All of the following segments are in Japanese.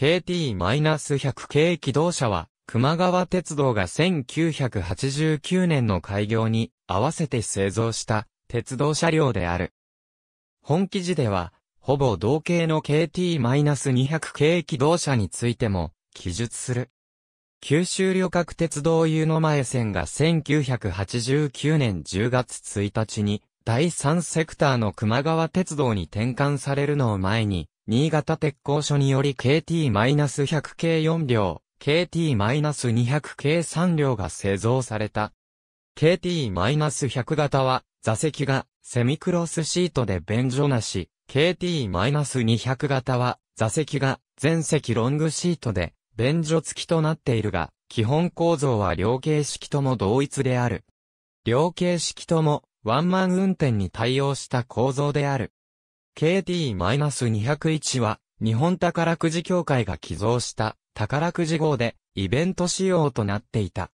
KT-100 系機動車は、熊川鉄道が1989年の開業に合わせて製造した鉄道車両である。本記事では、ほぼ同型の KT-200 系機動車についても記述する。九州旅客鉄道湯の前線が1989年10月1日に第3セクターの熊川鉄道に転換されるのを前に新潟鉄工所により KT-100 系4両、KT-200 系3両が製造された。KT-100 型は、座席がセミクロスシートで便所なし、KT-200 型は、座席が全席ロングシートで便所付きとなっているが、基本構造は両形式とも同一である。両形式とも、ワンマン運転に対応した構造である。KT-201 は、日本宝くじ協会が寄贈した宝くじ号でイベント仕様となっていた。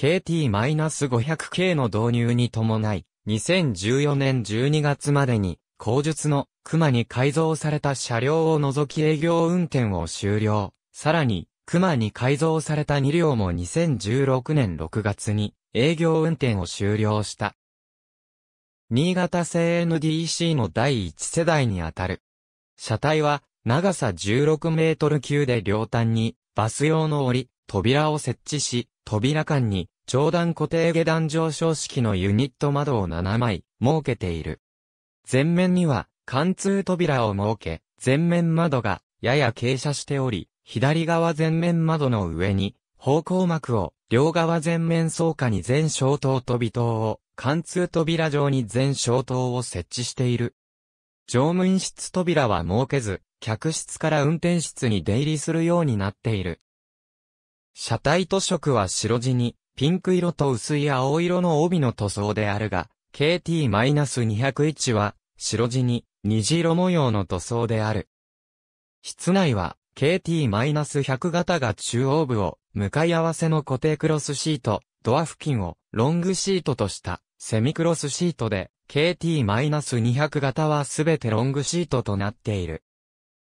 KT-500K の導入に伴い、2014年12月までに、後述の熊に改造された車両を除き営業運転を終了。さらに、熊に改造された2両も2016年6月に営業運転を終了した。新潟製 NDC の第一世代にあたる。車体は長さ16メートル級で両端にバス用の檻、扉を設置し、扉間に上段固定下段上昇式のユニット窓を7枚設けている。前面には貫通扉を設け、前面窓がやや傾斜しており、左側前面窓の上に方向幕を両側前面倉下に全小灯とび灯を貫通扉上に全消灯を設置している。乗務員室扉は設けず、客室から運転室に出入りするようになっている。車体塗色は白地に、ピンク色と薄い青色の帯の塗装であるが、KT-201 は、白地に、虹色模様の塗装である。室内は、KT-100 型が中央部を、向かい合わせの固定クロスシート、ドア付近を、ロングシートとした。セミクロスシートで、KT-200 型はすべてロングシートとなっている。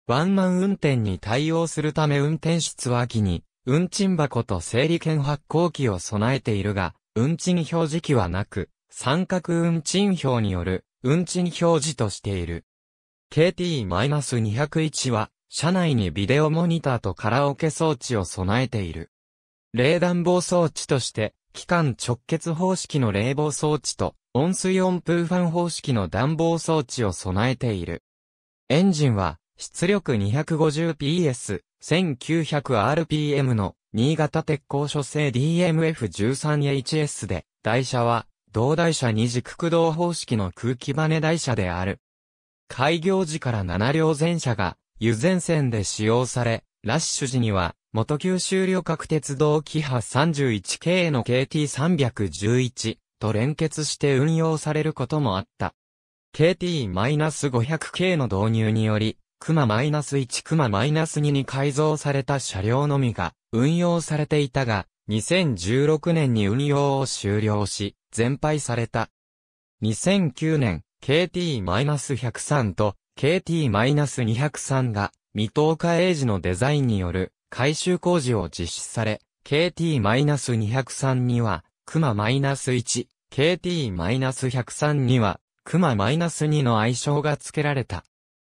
ワンマン運転に対応するため運転室は機に、運賃箱と整理券発行機を備えているが、運賃表示機はなく、三角運賃表による運賃表示としている。KT-201 は、車内にビデオモニターとカラオケ装置を備えている。冷暖房装置として、機関直結方式の冷房装置と、温水温風ファン方式の暖房装置を備えている。エンジンは、出力 250PS、1900rpm の、新潟鉄鋼所製 DMF13HS で、台車は、同台車二軸駆動方式の空気バネ台車である。開業時から7両全車が、油前線で使用され、ラッシュ時には、元九州旅客鉄道キハ31系の KT311 と連結して運用されることもあった。KT-500 系の導入により、熊 -1 熊 -2 に改造された車両のみが運用されていたが、2016年に運用を終了し、全廃された。2009年、KT-103 と KT-203 が未投下エイジのデザインによる改修工事を実施され、KT-203 には、熊 -1、KT-103 には、熊 -2 の愛称が付けられた。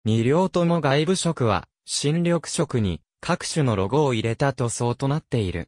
二両とも外部色は、新緑色に各種のロゴを入れた塗装となっている。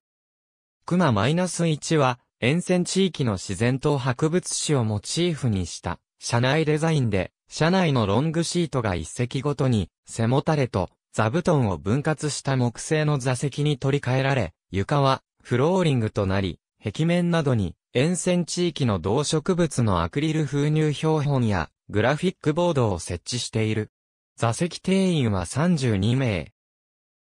熊 -1 は、沿線地域の自然と博物史をモチーフにした、車内デザインで、車内のロングシートが一席ごとに、背もたれと座布団を分割した木製の座席に取り替えられ、床はフローリングとなり、壁面などに沿線地域の動植物のアクリル封入標本やグラフィックボードを設置している。座席定員は32名。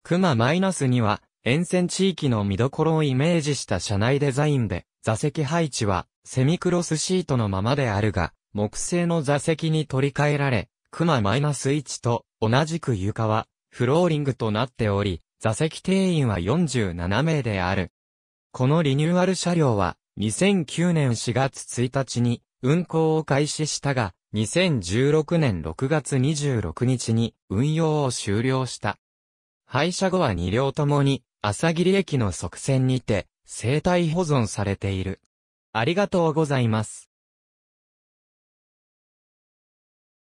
熊マイナス2は沿線地域の見どころをイメージした車内デザインで、座席配置はセミクロスシートのままであるが、木製の座席に取り替えられ、熊マイナス1と同じく床はフローリングとなっており、座席定員は47名である。このリニューアル車両は、2009年4月1日に運行を開始したが、2016年6月26日に運用を終了した。廃車後は2両ともに、朝霧駅の側線にて、生体保存されている。ありがとうございます。